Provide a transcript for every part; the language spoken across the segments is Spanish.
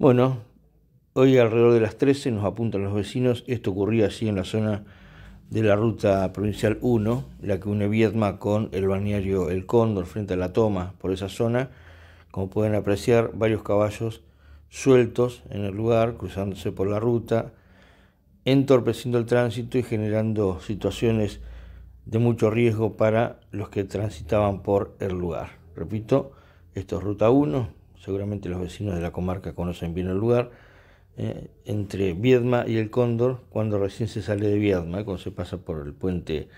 Bueno, hoy alrededor de las 13 nos apuntan los vecinos, esto ocurría así en la zona de la ruta provincial 1, la que une Viedma con el balneario El Cóndor frente a la toma por esa zona. Como pueden apreciar, varios caballos sueltos en el lugar, cruzándose por la ruta, entorpeciendo el tránsito y generando situaciones de mucho riesgo para los que transitaban por el lugar. Repito, esto es ruta 1, seguramente los vecinos de la comarca conocen bien el lugar, eh, entre Viedma y el Cóndor, cuando recién se sale de Viedma, eh, cuando se pasa por el puente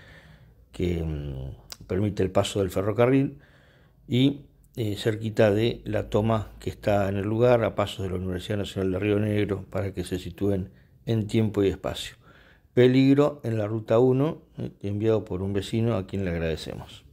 que mm, permite el paso del ferrocarril, y eh, cerquita de la toma que está en el lugar, a pasos de la Universidad Nacional de Río Negro, para que se sitúen en tiempo y espacio. Peligro en la ruta 1, enviado por un vecino a quien le agradecemos.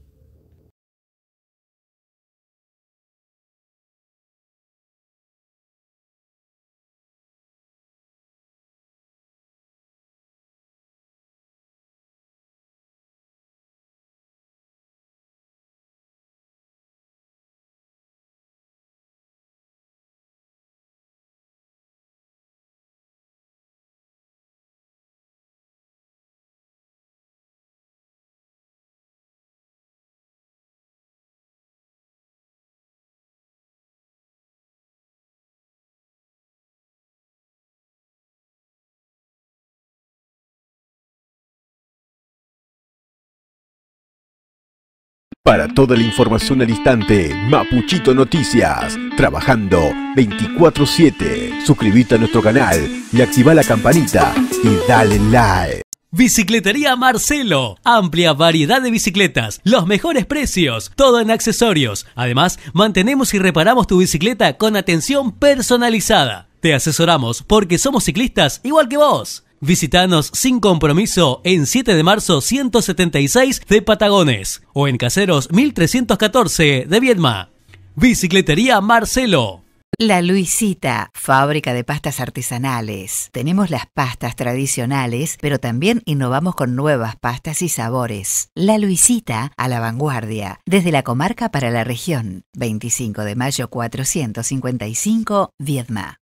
Para toda la información al instante, Mapuchito Noticias, trabajando 24-7. Suscríbete a nuestro canal y activa la campanita y dale like. Bicicletería Marcelo. Amplia variedad de bicicletas, los mejores precios, todo en accesorios. Además, mantenemos y reparamos tu bicicleta con atención personalizada. Te asesoramos porque somos ciclistas igual que vos. Visítanos sin compromiso en 7 de marzo 176 de Patagones o en Caseros 1314 de Viedma. Bicicletería Marcelo. La Luisita, fábrica de pastas artesanales. Tenemos las pastas tradicionales, pero también innovamos con nuevas pastas y sabores. La Luisita, a la vanguardia, desde la comarca para la región. 25 de mayo 455, Viedma.